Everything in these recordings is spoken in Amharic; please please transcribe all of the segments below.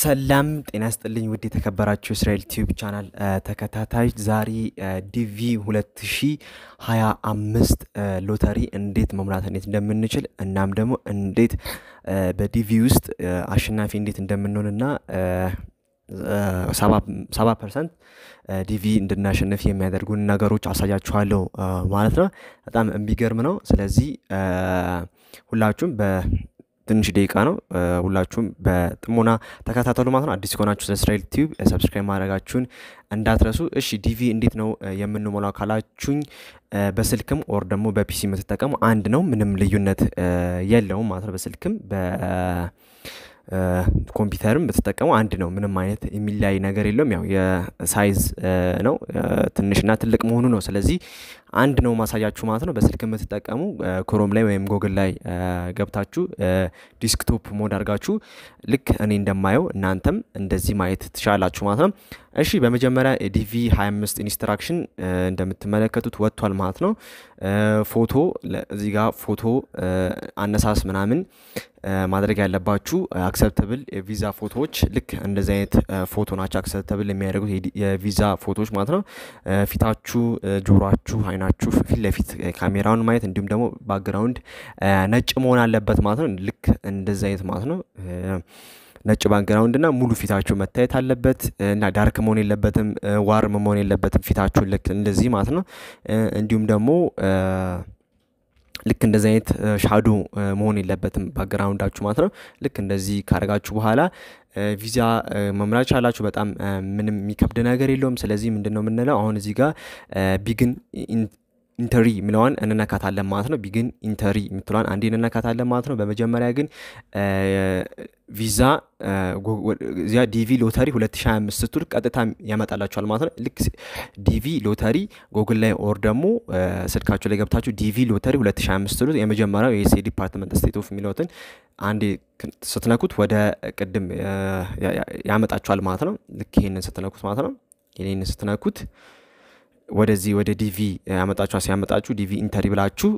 ሰላም ጤና ስጥልኝ ውድ የተከበራችሁ እስራኤል ቲዩብ ቻናል ተከታታዮች፣ ዛሬ ዲቪ 2025 ሎተሪ እንዴት መሙላት እንዴት እንደምንችል እናም ደግሞ እንዴት በዲቪ ውስጥ አሸናፊ እንዴት እንደምንሆን እና ሰባ ፐርሰንት ዲቪ እንድናሸንፍ የሚያደርጉን ነገሮች አሳያችኋለሁ ማለት ነው። በጣም የሚገርም ነው። ስለዚህ ሁላችሁም ትንሽ ደቂቃ ነው። ሁላችሁም በጥሞና ተከታተሉ ማለት ነው። አዲስ ከሆናችሁ ስለእስራኤል ቲዩብ ሰብስክራይብ ማድረጋችሁን እንዳትረሱ። እሺ ዲቪ እንዴት ነው የምንሞላው ካላችሁኝ፣ በስልክም ኦር ደግሞ በፒሲ የምትጠቀሙ አንድ ነው። ምንም ልዩነት የለውም ማለት ነው። በስልክም ኮምፒውተርም ብትጠቀሙ አንድ ነው። ምንም አይነት የሚለያይ ነገር የለውም። ያው የሳይዝ ነው ትንሽና ትልቅ መሆኑ ነው። ስለዚህ አንድ ነው ማሳያችሁ ማለት ነው። በስልክ የምትጠቀሙ ክሮም ላይ ወይም ጎግል ላይ ገብታችሁ ዲስክቶፕ ሞድ አድርጋችሁ ልክ እኔ እንደማየው እናንተም እንደዚህ ማየት ትችላላችሁ ማለት ነው። እሺ በመጀመሪያ ዲቪ 25 ኢንስትራክሽን እንደምትመለከቱት ወጥቷል ማለት ነው። ፎቶ እዚህ ጋር ፎቶ አነሳስ ምናምን ማድረግ ያለባችሁ አክሰፕተብል የቪዛ ፎቶዎች ልክ እንደዚህ አይነት ፎቶ ናቸው አክሰፕተብል የሚያደርጉት የቪዛ ፎቶዎች ማለት ነው። ፊታችሁ፣ ጆሯችሁ አይናችሁ ፊት ለፊት ካሜራውን ማየት እንዲሁም ደግሞ ባክግራውንድ ነጭ መሆን አለበት ማለት ነው። ልክ እንደዚህ አይነት ማለት ነው። ነጭ ባክግራውንድ እና ሙሉ ፊታችሁ መታየት አለበት እና ዳርክ መሆን የለበትም፣ ዋርም መሆን የለበትም ፊታችሁ ልክ እንደዚህ ማለት ነው። እንዲሁም ደግሞ ልክ እንደዚህ አይነት ሻዶ መሆን የለበትም ባክግራውንዳችሁ ማለት ነው። ልክ እንደዚህ ካደረጋችሁ በኋላ ቪዛ መምራት ቻላችሁ። በጣም ምንም የሚከብድ ነገር የለውም። ስለዚህ ምንድን ነው የምንለው አሁን እዚህ ጋር ቢግን ኢንተሪ የሚለዋን እንነካታለን ማለት ነው። ቢግን ኢንተሪ የምትለዋን አንዴ እንነካታለን ማለት ነው። በመጀመሪያ ግን ቪዛ እዚያ ዲቪ ሎተሪ 2025 ስትል ቀጥታ ያመጣላችኋል ማለት ነው። ልክ ዲቪ ሎተሪ ጎግል ላይ ኦር ደግሞ ስልካችሁ ላይ ገብታችሁ ዲቪ ሎተሪ 2025 ስትሉት የመጀመሪያው የሴ ዲፓርትመንት ስቴት ኦፍ የሚለውትን አንዴ ስትነኩት ወደ ቅድም ያመጣችኋል ማለት ነው። ልክ ይህንን ስትነኩት ማለት ነው። ይህንን ስትነኩት ወደዚህ ወደ ዲቪ ያመጣችሁ ሲያመጣችሁ ዲቪ ኢንተሪ ብላችሁ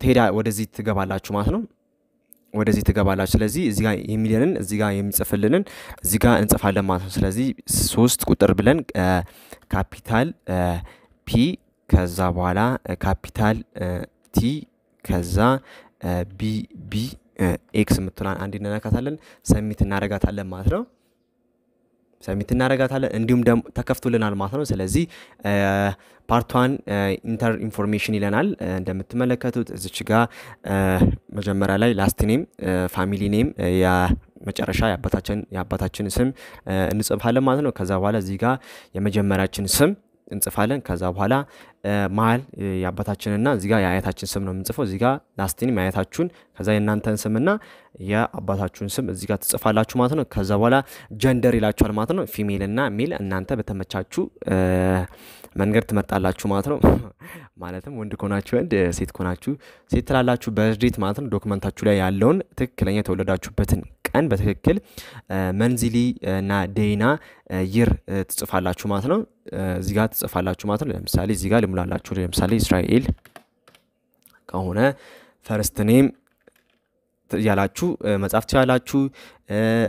ትሄዳ ወደዚህ ትገባላችሁ ማለት ነው። ወደዚህ ትገባላችሁ። ስለዚህ እዚ እዚጋ የሚለንን ጋ የሚጽፍልንን እዚ ጋ እንጽፋለን ማለት ነው። ስለዚህ ሶስት ቁጥር ብለን ካፒታል ፒ ከዛ በኋላ ካፒታል ቲ ከዛ ቢቢ ኤክስ የምትሆን አንድ እንነካታለን ሰሚት እናደርጋታለን ማለት ነው። ሰሚት እናደርጋታለን። እንዲሁም ደግሞ ተከፍቶልናል ማለት ነው። ስለዚህ ፓርቷን ኢንተር ኢንፎርሜሽን ይለናል። እንደምትመለከቱት እዚች ጋ መጀመሪያ ላይ ላስት ኔም፣ ፋሚሊ ኔም መጨረሻ የአባታችን ስም እንጽፋለን ማለት ነው። ከዛ በኋላ እዚህ ጋር የመጀመሪያችን ስም እንጽፋለን። ከዛ በኋላ መሀል የአባታችንና እዚጋ የአያታችን ስም ነው የምንጽፈው። እዚጋ ላስቲንም የአያታችሁን ከዛ የእናንተን ስምና የአባታችሁን ስም እዚጋ ትጽፋላችሁ ማለት ነው። ከዛ በኋላ ጀንደር ይላችኋል ማለት ነው። ፊሜልና ሜል እናንተ በተመቻችሁ መንገድ ትመርጣላችሁ ማለት ነው። ማለትም ወንድ ከሆናችሁ ወንድ፣ ሴት ከሆናችሁ ሴት ትላላችሁ። በርዴት ማለት ነው ዶክመንታችሁ ላይ ያለውን ትክክለኛ የተወለዳችሁበትን ቀን በትክክል መንዚሊ እና ደይና ይር ትጽፋላችሁ ማለት ነው። እዚህ ጋር ትጽፋላችሁ ማለት ነው። ለምሳሌ እዚህ ጋር ልሙላላችሁ። ለምሳሌ እስራኤል ከሆነ ፈርስት ኔም እያላችሁ መጻፍ ትችላላችሁ።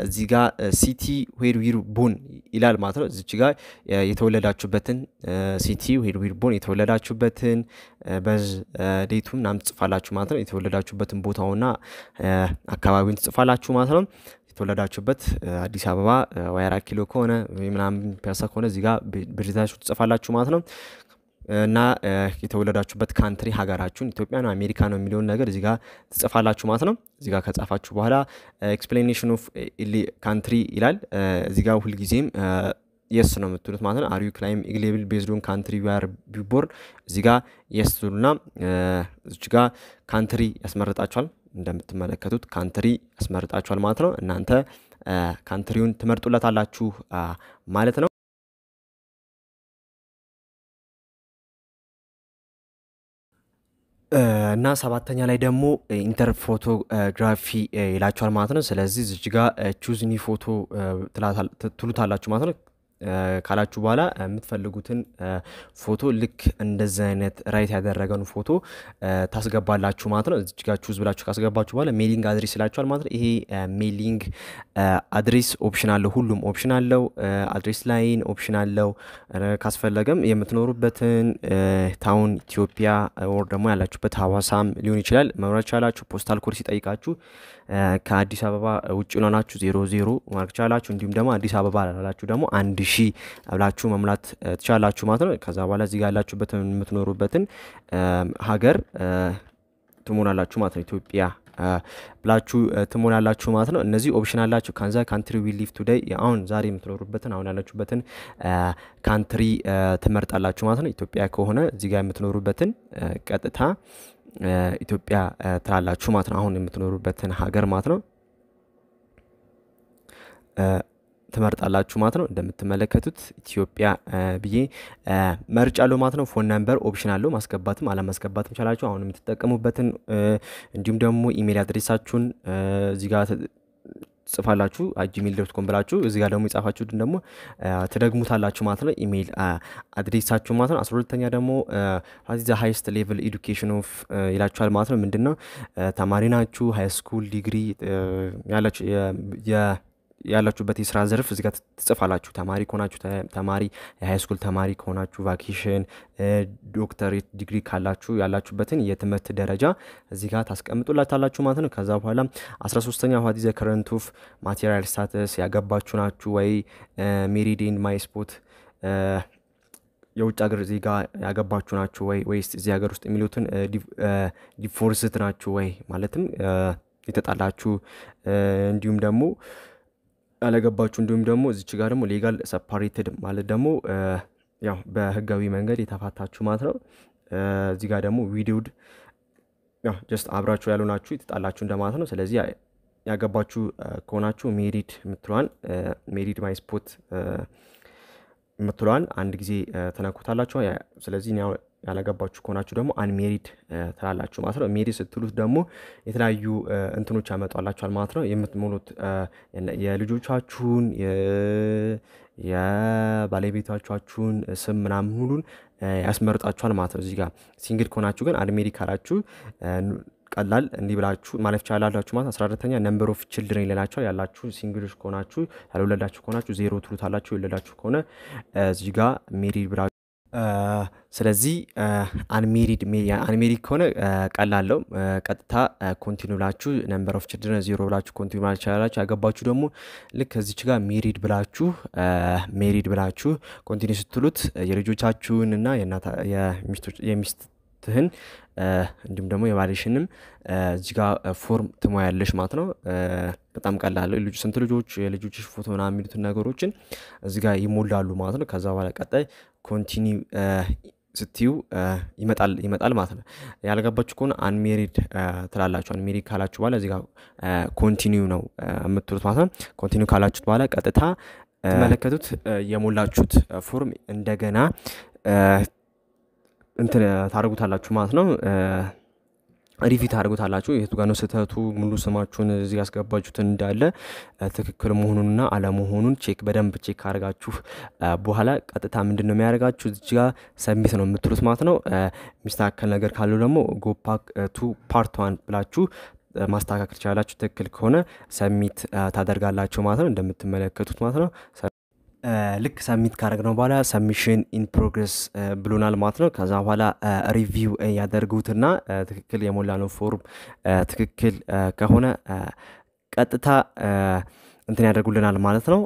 እዚህ ጋር ሲቲ ዌር ዊር ቦን ይላል ማለት ነው። እዚች ጋር የተወለዳችሁበትን ሲቲ ዌር ዊር ቦን የተወለዳችሁበትን በዝ ዴቱ ምናምን ትጽፋላችሁ ማለት ነው። የተወለዳችሁበትን ቦታውና አካባቢውን ትጽፋላችሁ ማለት ነው። የተወለዳችሁበት አዲስ አበባ ወይ አራት ኪሎ ከሆነ ምናምን ፒያሳ ከሆነ እዚህ ጋር ብርጅታችሁ ትጽፋላችሁ ማለት ነው። እና የተወለዳችሁበት ካንትሪ ሀገራችሁን ኢትዮጵያ ነው አሜሪካ ነው የሚለውን ነገር እዚጋ ትጽፋላችሁ ማለት ነው። እዚጋ ከጻፋችሁ በኋላ ኤክስፕሌኔሽን ኦፍ ካንትሪ ይላል። እዚጋ ሁልጊዜም የስ ነው የምትሉት ማለት ነው። አሪዩ ክላይም ኢግሌብል ቤዝዶን ካንትሪ ዩአር ቢቦር እዚህ ጋ የስ ትሉና እዚህ ጋ ካንትሪ ያስመርጣችኋል። እንደምትመለከቱት ካንትሪ ያስመርጣችኋል ማለት ነው። እናንተ ካንትሪውን ትመርጡለታላችሁ ማለት ነው። እና ሰባተኛ ላይ ደግሞ ኢንተር ፎቶግራፊ ይላችኋል ማለት ነው። ስለዚህ ዝጅጋ ጋ ቹዝ ፎቶ ትሉታላችሁ ማለት ነው። ካላችሁ በኋላ የምትፈልጉትን ፎቶ ልክ እንደዚህ አይነት ራይት ያደረገን ፎቶ ታስገባላችሁ ማለት ነው። እዚህ ጋ ብላችሁ ካስገባችሁ በኋላ ሜሊንግ አድሬስ ይላችኋል ማለት ነው። ይሄ ሜሊንግ አድሬስ ኦፕሽን አለው፣ ሁሉም ኦፕሽን አለው። አድሬስ ላይን ኦፕሽን አለው። ካስፈለገም የምትኖሩበትን ታውን ኢትዮጵያ ወር ደግሞ ያላችሁበት ሀዋሳም ሊሆን ይችላል መምራት ይችላላችሁ። ፖስታል ኮድ ሲጠይቃችሁ ከአዲስ አበባ ውጭ ሆናችሁ ዜሮ ዜሮ ማለት ቻላችሁ። እንዲሁም ደግሞ አዲስ አበባ ላላችሁ ደግሞ አንድ ሺ ብላችሁ መሙላት ትቻላችሁ ማለት ነው። ከዛ በኋላ እዚህ ጋር ያላችሁበት የምትኖሩበትን ሀገር ትሞላላችሁ ማለት ነው። ኢትዮጵያ ብላችሁ ትሞላላችሁ ማለት ነው። እነዚህ ኦፕሽን አላችሁ። ከዛ ካንትሪ ዊ ሊቭ ቱዴይ አሁን ዛሬ የምትኖሩበትን አሁን ያላችሁበትን ካንትሪ ትመርጣላችሁ ማለት ነው። ኢትዮጵያ ከሆነ እዚህ ጋር የምትኖሩበትን ቀጥታ ኢትዮጵያ ትላላችሁ ማለት ነው። አሁን የምትኖሩበትን ሀገር ማለት ነው ትመርጣላችሁ ማለት ነው። እንደምትመለከቱት ኢትዮጵያ ብዬ መርጫለሁ ማለት ነው። ፎን ነምበር ኦፕሽን አለው ማስገባትም አለማስገባትም ይቻላችሁ። አሁን የምትጠቀሙበትን እንዲሁም ደግሞ ኢሜል አድሬሳችሁን እዚህ ጋር ጽፋላችሁ ጂሜል ዶት ኮም ብላችሁ እዚህ ጋር ደግሞ የጻፋችሁትን ደግሞ ትደግሙታላችሁ ማለት ነው። ኢሜይል አድሬሳችሁ ማለት ነው። አስራ ሁለተኛ ደግሞ ዘ ሃይስት ሌቭል ኤዱኬሽን ኦፍ ይላችኋል ማለት ነው። ምንድን ነው ተማሪ ናችሁ ሃይ ስኩል ዲግሪ ያላችሁ ያላችሁበት የስራ ዘርፍ እዚጋ ትጽፋላችሁ። ተማሪ ከሆናችሁ ተማሪ፣ የሃይስኩል ተማሪ ከሆናችሁ ቫኬሽን፣ ዶክተሬት ዲግሪ ካላችሁ ያላችሁበትን የትምህርት ደረጃ እዚጋ ታስቀምጡላታላችሁ ማለት ነው። ከዛ በኋላ 13ተኛ ዋት ዘ ከረንት ኦፍ ማቴሪያል ስታተስ ያገባችሁ ናችሁ ወይ ሜሪዲን ማይስፖት የውጭ ሀገር ዜጋ ያገባችሁ ናችሁ ወይ ወይስ እዚህ ሀገር ውስጥ የሚሉትን ዲፎርስት ናችሁ ወይ ማለትም የተጣላችሁ እንዲሁም ደግሞ ያለገባችሁ እንዲሁም ደግሞ እዚች ጋር ደግሞ ሌጋል ሰፓሬትድ ማለት ደግሞ ያው በህጋዊ መንገድ የተፋታችሁ ማለት ነው። እዚህ ጋር ደግሞ ዊዲውድ ጀስት አብራችሁ ያልሆናችሁ የተጣላችሁ እንደማለት ነው። ስለዚህ ያገባችሁ ከሆናችሁ ሜሪድ የምትለዋን ሜሪድ ማይ ስፖት የምትለዋን አንድ ጊዜ ተነኩታላችሁ። ስለዚህ ያላገባችሁ ከሆናችሁ ደግሞ አንሜሪድ ትላላችሁ ማለት ነው። ሜሪድ ስትሉት ደግሞ የተለያዩ እንትኖች ያመጧላችኋል ማለት ነው። የምትሞሉት የልጆቻችሁን የባለቤቶቻችሁን ስም ምናምን ሁሉን ያስመርጣችኋል ማለት ነው። እዚህ ጋር ሲንግል ከሆናችሁ ግን አንሜሪድ ካላችሁ ቀላል እንዲህ ብላችሁ ማለፍ ቻላላችሁ ማለት አስራ አራተኛ ነምበር ኦፍ ችልድረን ይለናቸዋል። ያላችሁ ሲንግሎች ከሆናችሁ ያልወለዳችሁ ከሆናችሁ ዜሮ ትሉታላችሁ። የወለዳችሁ ከሆነ እዚህ ጋር ሜሪድ ብላ ስለዚህ አንሜሪድ አንሜሪድ ከሆነ ቀላለው ቀጥታ ኮንቲኒ ብላችሁ ነምበር ኦፍ ችልድረን ዜሮ ብላችሁ ኮንቲኒ ማለት ይችላላችሁ። ያገባችሁ ደግሞ ልክ ከዚች ጋር ሜሪድ ብላችሁ ሜሪድ ብላችሁ ኮንቲኒ ስትሉት የልጆቻችሁን እና የሚስት ትህን እንዲሁም ደግሞ የባልሽንም እዚህ ጋር ፎርም ትሞያለሽ ማለት ነው። በጣም ቀላል ስንት ልጆች የልጆች ፎቶ ምናምን የሚሉትን ነገሮችን እዚህ ጋር ይሞላሉ ማለት ነው። ከዛ በኋላ ቀጣይ ኮንቲኒ ስትዩ ይመጣል ይመጣል ማለት ነው። ያልገባችሁ ከሆነ አንሜሪድ ትላላችሁ። አንሜሪድ ካላችሁ በኋላ እዚህ ጋር ኮንቲኒው ነው የምትሉት ማለት ነው። ኮንቲኒው ካላችሁት በኋላ ቀጥታ ትመለከቱት የሞላችሁት ፎርም እንደገና እንትን ታደርጉታላችሁ ማለት ነው ሪቪ ታደርጉታላችሁ። የቱ ጋር ነው ስህተቱ? ሙሉ ስማችሁን እዚህ ያስገባችሁትን እንዳለ ትክክል መሆኑንና አለመሆኑን ቼክ በደንብ ቼክ ካደርጋችሁ በኋላ ቀጥታ ምንድን ነው የሚያደርጋችሁ እዚህ ጋር ሰሚት ነው የምትሉት ማለት ነው። የሚስተካከል ነገር ካለው ደግሞ ጎፓክ ቱ ፓርት ዋን ብላችሁ ማስተካከል ትችላላችሁ። ትክክል ከሆነ ሰሚት ታደርጋላችሁ ማለት ነው፣ እንደምትመለከቱት ማለት ነው። ልክ ሰሚት ነው በኋላ ሰሚሽን ኢን ፕሮግረስ ብሎናል ማለት ነው። ከዛ በኋላ ሪቪው ያደርጉትና ትክክል የሞላ ነው ፎርም ትክክል ከሆነ ቀጥታ እንትን ያደርጉልናል ማለት ነው።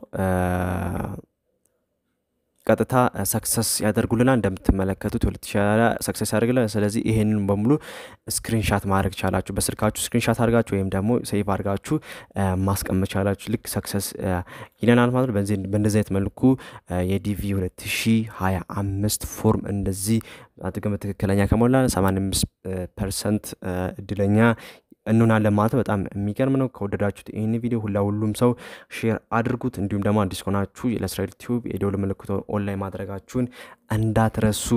ቀጥታ ሰክሰስ ያደርጉልናል። እንደምትመለከቱት ሁለት ሺህ ሰክሰስ ያደርግልናል። ስለዚህ ይህንን በሙሉ ስክሪንሻት ማድረግ ቻላችሁ። በስልካችሁ ስክሪንሻት አድርጋችሁ ወይም ደግሞ ሴቭ አድርጋችሁ ማስቀመጥ ቻላችሁ። ልክ ሰክሰስ ይለናል ማለት ነው። በእንደዚህ አይነት መልኩ የዲቪ 2025 ፎርም እንደዚህ አድርገን በትክክለኛ ከሞላ 85 ፐርሰንት እድለኛ እንሆናለን ማለት በጣም የሚገርም ነው። ከወደዳችሁት ይህን ቪዲዮ ሁላ ሁሉም ሰው ሼር አድርጉት። እንዲሁም ደግሞ አዲስ ከሆናችሁ ለእስራኤል ቲዩብ የደውል ምልክቱን ኦንላይን ማድረጋችሁን እንዳትረሱ።